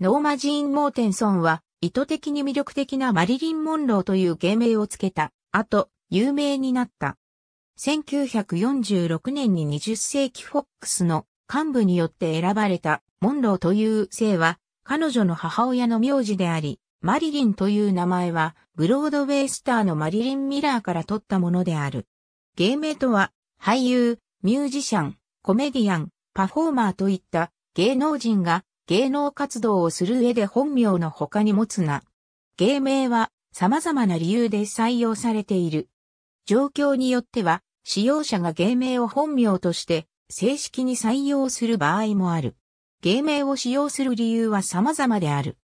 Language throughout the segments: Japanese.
ノーマ・ジーン・モーテンソンは、意図的に魅力的なマリリン・モンローという芸名をつけた、後、有名になった。1946年に20世紀フォックスの幹部によって選ばれたモンローという姓は彼女の母親の名字であり、マリリンという名前はブロードウェイスターのマリリン・ミラーから取ったものである。芸名とは俳優、ミュージシャン、コメディアン、パフォーマーといった芸能人が芸能活動をする上で本名の他に持つな。芸名は様々な理由で採用されている。状況によっては、使用者が芸名を本名として正式に採用する場合もある。芸名を使用する理由は様々である。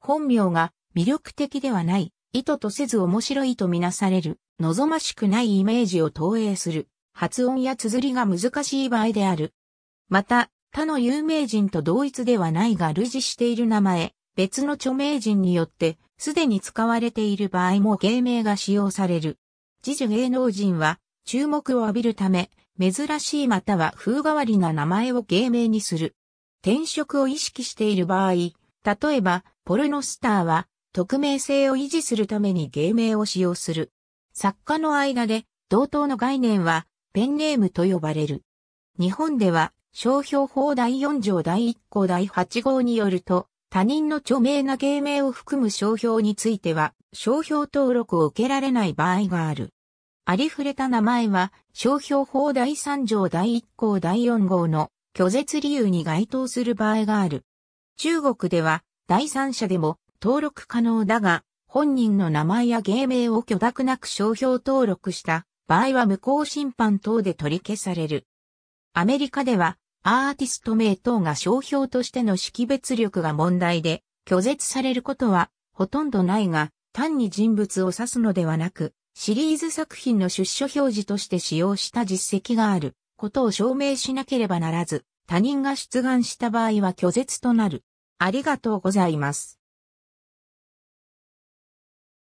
本名が魅力的ではない、意図とせず面白いとみなされる、望ましくないイメージを投影する、発音や綴りが難しい場合である。また、他の有名人と同一ではないが類似している名前、別の著名人によって、すでに使われている場合も芸名が使用される。自主芸能人は、注目を浴びるため、珍しいまたは風変わりな名前を芸名にする。転職を意識している場合、例えば、ポルノスターは、匿名性を維持するために芸名を使用する。作家の間で、同等の概念は、ペンネームと呼ばれる。日本では、商標法第4条第1項第8号によると、他人の著名な芸名を含む商標については、商標登録を受けられない場合がある。ありふれた名前は、商標法第3条第1項第4号の拒絶理由に該当する場合がある。中国では、第三者でも登録可能だが、本人の名前や芸名を許諾なく商標登録した場合は無効審判等で取り消される。アメリカでは、アーティスト名等が商標としての識別力が問題で、拒絶されることはほとんどないが、単に人物を指すのではなく、シリーズ作品の出所表示として使用した実績があることを証明しなければならず、他人が出願した場合は拒絶となる。ありがとうございます。